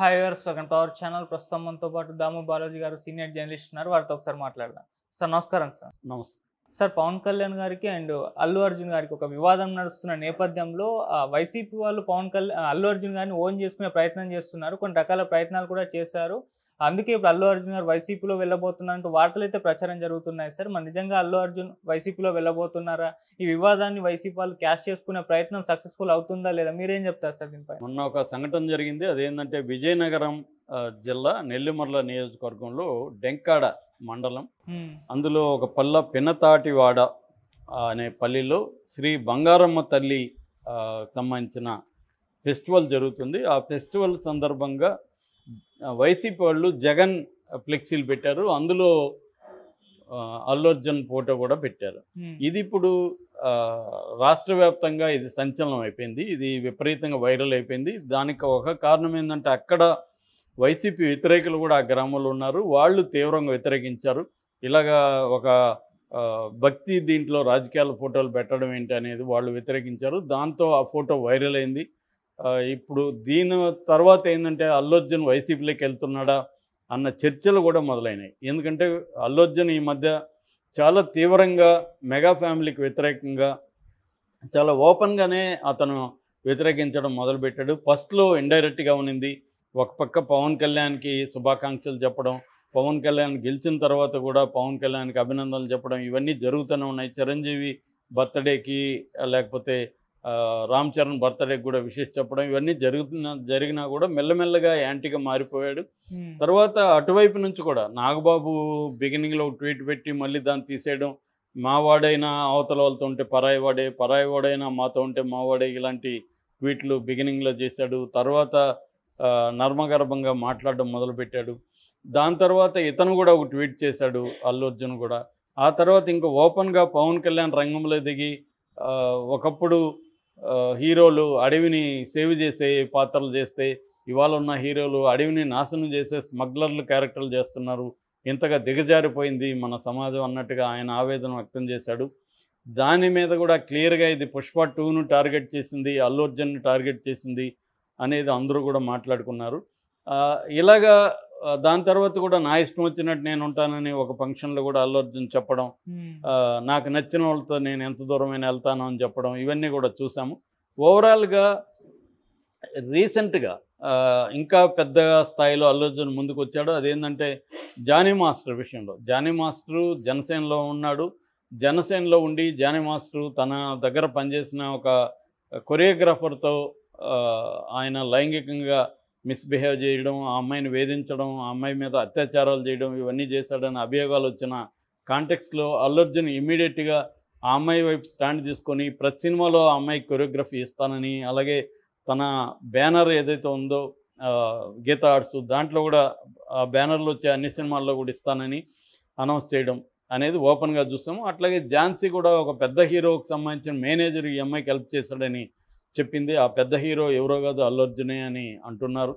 Hi వర్స్ second power channel ప్రస్తుతం మనతో పాటు దాము బాలాజీ గారు సీనియర్ జర్నలిస్ట్ ఉన్నారు వారితో ఒకసారి మాట్లాడదాం సార్ నమస్కారం సార్ నమస్తే సార్ పవన్ కళ్యాణ్ గారికి అండ్ అల్లు అర్జున్ గారికి ఒక వివాదం నడుస్తున్న నేపథ్యంలో వైసీపీ వాళ్ళు పవన్ కళ్యాణ్ అల్లు అర్జున్ గారిని ఓన్ చేసుకునే ప్రయత్నం చేస్తున్నారు కొన్ని రకాల ప్రయత్నాలు కూడా చేశారు అందుకే ఇప్పుడు అల్లు అర్జున్ గారు వైసీపీలో వెళ్ళబోతున్నారంటూ వార్తలు అయితే ప్రచారం జరుగుతున్నాయి సార్ మరి నిజంగా అల్లు అర్జున్ వైసీపీలో వెళ్ళబోతున్నారా ఈ వివాదాన్ని వైసీపీ వాళ్ళు క్యాష్ చేసుకునే ప్రయత్నం సక్సెస్ఫుల్ అవుతుందా లేదా మీరేం చెప్తారు సార్ దీనిపై మొన్న ఒక సంఘటన జరిగింది అదేంటంటే విజయనగరం జిల్లా నెల్లిమర్ల నియోజకవర్గంలో డెంకాడ మండలం అందులో ఒక పల్ల పినతాటివాడ అనే పల్లిలో శ్రీ బంగారమ్మ తల్లి సంబంధించిన ఫెస్టివల్ జరుగుతుంది ఆ ఫెస్టివల్ సందర్భంగా వైసీపీ వాళ్ళు జగన్ ఫ్లెక్సీలు పెట్టారు అందులో అల్లు అర్జున్ ఫోటో కూడా పెట్టారు ఇది ఇప్పుడు రాష్ట్ర వ్యాప్తంగా ఇది సంచలనం అయిపోయింది ఇది విపరీతంగా వైరల్ అయిపోయింది దానికి ఒక కారణం ఏంటంటే అక్కడ వైసీపీ వ్యతిరేకులు కూడా ఆ గ్రామంలో ఉన్నారు వాళ్ళు తీవ్రంగా వ్యతిరేకించారు ఇలాగా ఒక భక్తి దీంట్లో రాజకీయాల ఫోటోలు పెట్టడం ఏంటి అనేది వాళ్ళు వ్యతిరేకించారు దాంతో ఆ ఫోటో వైరల్ అయింది ఇప్పుడు దీని తర్వాత ఏంటంటే అర్జున్ వైసీపీలోకి వెళ్తున్నాడా అన్న చర్చలు కూడా మొదలైనాయి ఎందుకంటే అర్జున్ ఈ మధ్య చాలా తీవ్రంగా మెగా ఫ్యామిలీకి వ్యతిరేకంగా చాలా ఓపెన్గానే అతను వ్యతిరేకించడం మొదలుపెట్టాడు ఫస్ట్లో ఇండైరెక్ట్గా ఉన్నింది ఒక పక్క పవన్ కళ్యాణ్కి శుభాకాంక్షలు చెప్పడం పవన్ కళ్యాణ్ గెలిచిన తర్వాత కూడా పవన్ కళ్యాణ్కి అభినందనలు చెప్పడం ఇవన్నీ జరుగుతూనే ఉన్నాయి చిరంజీవి బర్త్డేకి లేకపోతే రామ్ చరణ్ బర్త్డే కూడా విషెస్ చెప్పడం ఇవన్నీ జరుగుతున్న జరిగినా కూడా మెల్లమెల్లగా యాంటీగా మారిపోయాడు తర్వాత అటువైపు నుంచి కూడా నాగబాబు బిగినింగ్లో ట్వీట్ పెట్టి మళ్ళీ దాన్ని తీసేయడం మా వాడైనా అవతల వాళ్ళతో ఉంటే పరాయి వాడే పరాయి వాడైనా మాతో ఉంటే మా వాడే ఇలాంటి ట్వీట్లు బిగినింగ్లో చేశాడు తర్వాత నర్మగర్భంగా మాట్లాడడం మొదలుపెట్టాడు దాని తర్వాత ఇతను కూడా ఒక ట్వీట్ చేశాడు అల్లు అర్జున్ కూడా ఆ తర్వాత ఇంకా ఓపెన్గా పవన్ కళ్యాణ్ రంగంలో దిగి ఒకప్పుడు హీరోలు అడవిని సేవ్ చేసే పాత్రలు చేస్తే ఇవాళ ఉన్న హీరోలు అడవిని నాశనం చేసే స్మగ్లర్లు క్యారెక్టర్లు చేస్తున్నారు ఇంతగా దిగజారిపోయింది మన సమాజం అన్నట్టుగా ఆయన ఆవేదన వ్యక్తం చేశాడు దాని మీద కూడా క్లియర్గా ఇది పుష్ప టూను టార్గెట్ చేసింది అల్లు అర్జున్ను టార్గెట్ చేసింది అనేది అందరూ కూడా మాట్లాడుకున్నారు ఇలాగా దాని తర్వాత కూడా నా ఇష్టం వచ్చినట్టు నేను ఉంటానని ఒక ఫంక్షన్లో కూడా అల్లు అర్జున్ చెప్పడం నాకు నచ్చిన వాళ్ళతో నేను ఎంత దూరమైన వెళ్తాను అని చెప్పడం ఇవన్నీ కూడా చూసాము ఓవరాల్గా రీసెంట్గా ఇంకా పెద్ద స్థాయిలో అల్లు అర్జున్ ముందుకు వచ్చాడు అదేంటంటే జానీ మాస్టర్ విషయంలో జానీ మాస్టరు జనసేనలో ఉన్నాడు జనసేనలో ఉండి జానీ మాస్టరు తన దగ్గర పనిచేసిన ఒక కొరియోగ్రాఫర్తో ఆయన లైంగికంగా మిస్బిహేవ్ చేయడం ఆ అమ్మాయిని వేధించడం ఆ అమ్మాయి మీద అత్యాచారాలు చేయడం ఇవన్నీ చేశాడని అభియోగాలు వచ్చిన కాంటెక్స్లో అల్లర్జున్ ఇమీడియట్గా ఆ అమ్మాయి వైపు స్టాండ్ తీసుకొని ప్రతి సినిమాలో ఆ అమ్మాయి కొరియోగ్రఫీ ఇస్తానని అలాగే తన బ్యానర్ ఏదైతే ఉందో గీత ఆర్ట్స్ దాంట్లో కూడా ఆ బ్యానర్లో వచ్చే అన్ని సినిమాల్లో కూడా ఇస్తానని అనౌన్స్ చేయడం అనేది ఓపెన్గా చూస్తాము అట్లాగే ఝాన్సీ కూడా ఒక పెద్ద హీరోకి సంబంధించిన మేనేజర్ ఈ అమ్మాయికి హెల్ప్ చేశాడని చెప్పింది ఆ పెద్ద హీరో ఎవరో కాదు అల్లు అర్జునే అని అంటున్నారు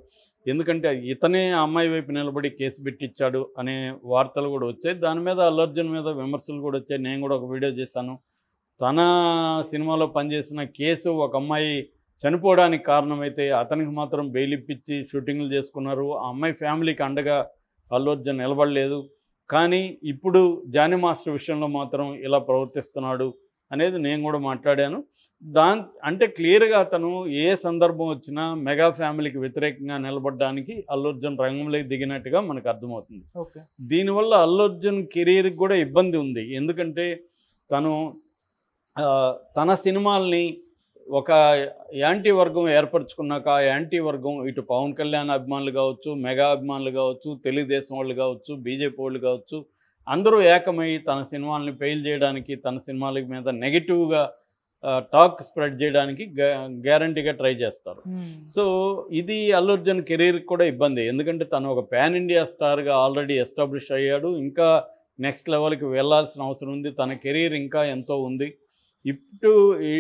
ఎందుకంటే ఇతనే అమ్మాయి వైపు నిలబడి కేసు పెట్టించాడు అనే వార్తలు కూడా వచ్చాయి దాని మీద అల్లు అర్జున్ మీద విమర్శలు కూడా వచ్చాయి నేను కూడా ఒక వీడియో చేశాను తన సినిమాలో పనిచేసిన కేసు ఒక అమ్మాయి చనిపోవడానికి కారణమైతే అతనికి మాత్రం బెయిల్ ఇప్పించి షూటింగ్లు చేసుకున్నారు ఆ అమ్మాయి ఫ్యామిలీకి అండగా అల్లు అర్జున్ నిలబడలేదు కానీ ఇప్పుడు జానీ మాస్టర్ విషయంలో మాత్రం ఇలా ప్రవర్తిస్తున్నాడు అనేది నేను కూడా మాట్లాడాను దాన్ అంటే క్లియర్గా అతను ఏ సందర్భం వచ్చినా మెగా ఫ్యామిలీకి వ్యతిరేకంగా నిలబడడానికి అర్జున్ రంగంలోకి దిగినట్టుగా మనకు అర్థమవుతుంది దీనివల్ల అర్జున్ కెరీర్కి కూడా ఇబ్బంది ఉంది ఎందుకంటే తను తన సినిమాల్ని ఒక యాంటీ వర్గం ఏర్పరచుకున్నాక ఆ యాంటీ వర్గం ఇటు పవన్ కళ్యాణ్ అభిమానులు కావచ్చు మెగా అభిమానులు కావచ్చు తెలుగుదేశం వాళ్ళు కావచ్చు బీజేపీ వాళ్ళు కావచ్చు అందరూ ఏకమై తన సినిమాలని ఫెయిల్ చేయడానికి తన సినిమాల మీద నెగిటివ్గా టాక్ స్ప్రెడ్ చేయడానికి గ్యారంటీగా ట్రై చేస్తారు hmm. సో ఇది అల్లు అర్జున్ కెరీర్ కూడా ఇబ్బంది ఎందుకంటే తను ఒక ప్యాన్ ఇండియా స్టార్గా ఆల్రెడీ ఎస్టాబ్లిష్ అయ్యాడు ఇంకా నెక్స్ట్ లెవెల్కి వెళ్ళాల్సిన అవసరం ఉంది తన కెరీర్ ఇంకా ఎంతో ఉంది ఇప్పుడు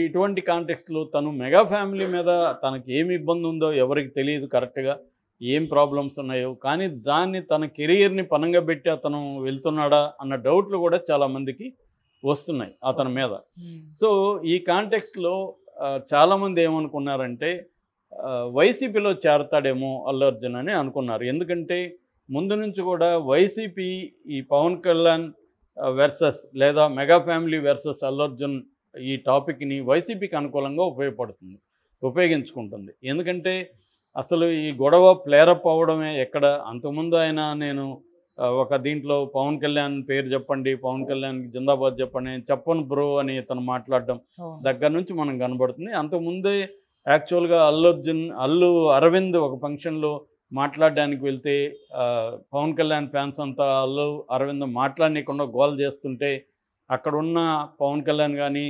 ఇటువంటి కాంటెక్స్లో తను మెగా ఫ్యామిలీ మీద తనకి ఏమి ఇబ్బంది ఉందో ఎవరికి తెలియదు కరెక్ట్గా ఏం ప్రాబ్లమ్స్ ఉన్నాయో కానీ దాన్ని తన కెరియర్ని పనంగా పెట్టి అతను వెళ్తున్నాడా అన్న డౌట్లు కూడా చాలామందికి వస్తున్నాయి అతని మీద hmm. సో ఈ కాంటెక్స్ట్లో చాలామంది ఏమనుకున్నారంటే వైసీపీలో చేరతాడేమో అల్లు అర్జున్ అని అనుకున్నారు ఎందుకంటే ముందు నుంచి కూడా వైసీపీ ఈ పవన్ కళ్యాణ్ వెర్సస్ లేదా mega family versus Allu Arjun ఈ టాపిక్ని వైసీపీకి అనుకూలంగా ఉపయోగపడుతుంది ఉపయోగించుకుంటుంది ఎందుకంటే అసలు ఈ గొడవ ప్లేరప్ అవ్వడమే ఎక్కడ అంతకుముందు ఆయన నేను ఒక దీంట్లో పవన్ కళ్యాణ్ పేరు చెప్పండి పవన్ కళ్యాణ్ జిందాబాద్ చెప్పండి చెప్పను బ్రో అని తను మాట్లాడడం దగ్గర నుంచి మనం కనబడుతుంది అంతకుముందే యాక్చువల్గా అల్లు అర్జున్ అల్లు అరవింద్ ఒక ఫంక్షన్లో మాట్లాడడానికి వెళ్తే పవన్ కళ్యాణ్ ఫ్యాన్స్ అంతా అల్లు అరవింద్ మాట్లాడనీయకుండా గోల్ చేస్తుంటే అక్కడున్న పవన్ కళ్యాణ్ కానీ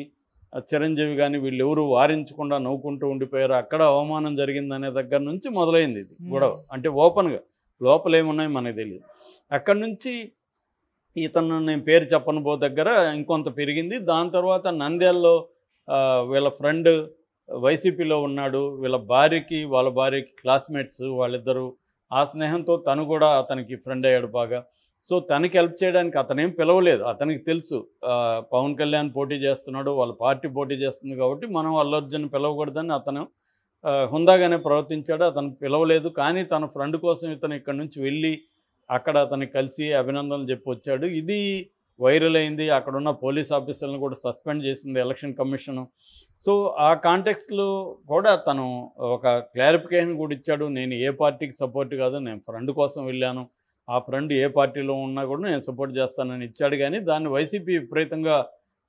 చిరంజీవి కానీ వీళ్ళు ఎవరు వారించకుండా నవ్వుకుంటూ ఉండిపోయారు అక్కడ అవమానం జరిగిందనే దగ్గర నుంచి మొదలైంది ఇది గొడవ అంటే ఓపెన్గా లోపలేమున్నాయి మనకు తెలియదు అక్కడి నుంచి ఇతను నేను పేరు చెప్పను పో దగ్గర ఇంకొంత పెరిగింది దాని తర్వాత నంద్యాల్లో వీళ్ళ ఫ్రెండ్ వైసీపీలో ఉన్నాడు వీళ్ళ భార్యకి వాళ్ళ భార్యకి క్లాస్మేట్స్ వాళ్ళిద్దరూ ఆ స్నేహంతో తను కూడా అతనికి ఫ్రెండ్ అయ్యాడు బాగా సో తనకి హెల్ప్ చేయడానికి అతనేం పిలవలేదు అతనికి తెలుసు పవన్ కళ్యాణ్ పోటీ చేస్తున్నాడు వాళ్ళ పార్టీ పోటీ చేస్తుంది కాబట్టి మనం అల్లు అర్జున్ పిలవకూడదని అతను హుందాగానే ప్రవర్తించాడు అతను పిలవలేదు కానీ తన ఫ్రెండ్ కోసం ఇతను ఇక్కడ నుంచి వెళ్ళి అక్కడ అతన్ని కలిసి అభినందనలు చెప్పి వచ్చాడు ఇది వైరల్ అయింది అక్కడున్న పోలీస్ ఆఫీసర్లను కూడా సస్పెండ్ చేసింది ఎలక్షన్ కమిషను సో ఆ కాంటెక్స్లో కూడా తను ఒక క్లారిఫికేషన్ కూడా ఇచ్చాడు నేను ఏ పార్టీకి సపోర్ట్ కాదు నేను ఫ్రెండ్ కోసం వెళ్ళాను ఆ ఫ్రెండ్ ఏ పార్టీలో ఉన్నా కూడా నేను సపోర్ట్ చేస్తానని ఇచ్చాడు కానీ దాన్ని వైసీపీ విపరీతంగా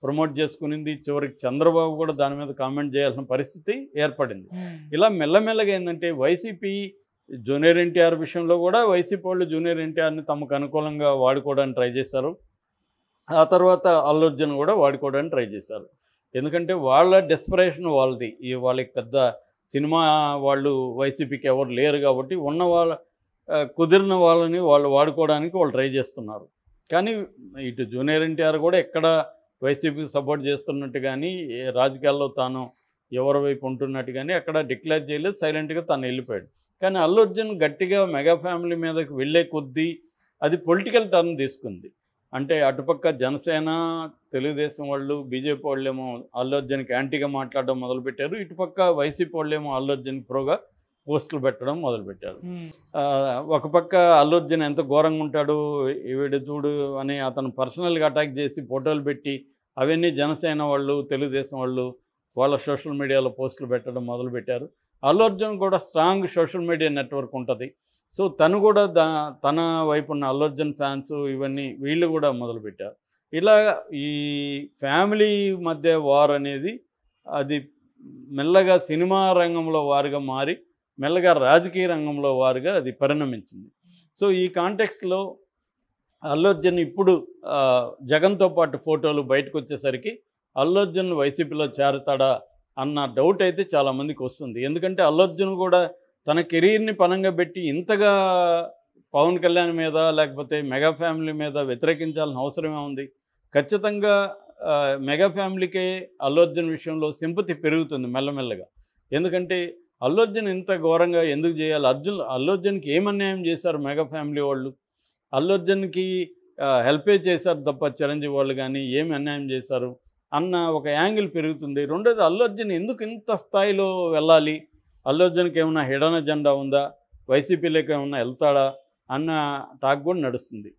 ప్రమోట్ చేసుకునింది చివరికి చంద్రబాబు కూడా దాని మీద కామెంట్ చేయాల్సిన పరిస్థితి ఏర్పడింది ఇలా మెల్లమెల్లగా ఏంటంటే వైసీపీ జూనియర్ ఎన్టీఆర్ విషయంలో కూడా వైసీపీ వాళ్ళు జూనియర్ ఎన్టీఆర్ని తమకు అనుకూలంగా వాడుకోవడానికి ట్రై చేశారు ఆ తర్వాత అల్లర్జున్ కూడా వాడుకోవడానికి ట్రై చేశారు ఎందుకంటే వాళ్ళ డెస్పిరేషన్ వాళ్ళది ఈ వాళ్ళకి పెద్ద సినిమా వాళ్ళు వైసీపీకి ఎవరు లేరు కాబట్టి ఉన్న వాళ్ళ కుదిరిన వాళ్ళని వాళ్ళు వాడుకోవడానికి వాళ్ళు ట్రై చేస్తున్నారు కానీ ఇటు జూనియర్ ఎన్టీఆర్ కూడా ఎక్కడ వైసీపీకి సపోర్ట్ చేస్తున్నట్టు కానీ రాజకీయాల్లో తాను ఎవరి వైపు ఉంటున్నట్టు కానీ అక్కడ డిక్లేర్ చేయలేదు సైలెంట్గా తాను వెళ్ళిపోయాడు కానీ అల్లు అర్జున్ గట్టిగా మెగా ఫ్యామిలీ మీదకి వెళ్ళే కొద్దీ అది పొలిటికల్ టర్న్ తీసుకుంది అంటే అటుపక్క జనసేన తెలుగుదేశం వాళ్ళు బీజేపీ వాళ్ళేమో అల్లు అర్జున్కి యాంటీగా మాట్లాడడం మొదలుపెట్టారు ఇటుపక్క వైసీపీ వాళ్ళేమో అల్లు అర్జున్ ప్రోగా పోస్టులు పెట్టడం మొదలుపెట్టారు ఒక పక్క అల్లుర్జున్ ఎంత ఘోరంగా ఉంటాడు వీడు చూడు అని అతను పర్సనల్గా అటాక్ చేసి ఫోటోలు పెట్టి అవన్నీ జనసేన వాళ్ళు తెలుగుదేశం వాళ్ళు వాళ్ళ సోషల్ మీడియాలో పోస్టులు పెట్టడం మొదలుపెట్టారు అల్లు అర్జున్ కూడా స్ట్రాంగ్ సోషల్ మీడియా నెట్వర్క్ ఉంటుంది సో తను కూడా దా తన వైపు ఉన్న అల్లు అర్జున్ ఫ్యాన్స్ ఇవన్నీ వీళ్ళు కూడా మొదలుపెట్టారు ఇలా ఈ ఫ్యామిలీ మధ్య వార్ అనేది అది మెల్లగా సినిమా రంగంలో వారుగా మారి మెల్లగా రాజకీయ రంగంలో వారుగా అది పరిణమించింది సో ఈ కాంటెక్స్లో అర్జున్ ఇప్పుడు జగన్తో పాటు ఫోటోలు బయటకు వచ్చేసరికి అర్జున్ వైసీపీలో చేరతాడా అన్న డౌట్ అయితే చాలామందికి వస్తుంది ఎందుకంటే అర్జున్ కూడా తన కెరీర్ని పనంగా పెట్టి ఇంతగా పవన్ కళ్యాణ్ మీద లేకపోతే మెగా ఫ్యామిలీ మీద వ్యతిరేకించాల్సిన అవసరమే ఉంది ఖచ్చితంగా మెగా ఫ్యామిలీకే అల్లు అర్జున్ విషయంలో సింపతి పెరుగుతుంది మెల్లమెల్లగా ఎందుకంటే అర్జున్ ఇంత ఘోరంగా ఎందుకు చేయాలి అర్జున్ అర్జున్కి అన్యాయం చేశారు మెగా ఫ్యామిలీ వాళ్ళు అర్జున్కి హెల్పే చేశారు తప్ప చిరంజీవి వాళ్ళు కానీ ఏమి అన్యాయం చేశారు అన్న ఒక యాంగిల్ పెరుగుతుంది రెండోది అల్లుర్జున్ ఎందుకు ఇంత స్థాయిలో వెళ్ళాలి అర్జున్కి ఏమైనా హిడన్ ఎజెండా ఉందా వైసీపీలోకి ఏమైనా వెళ్తాడా అన్న టాక్ కూడా నడుస్తుంది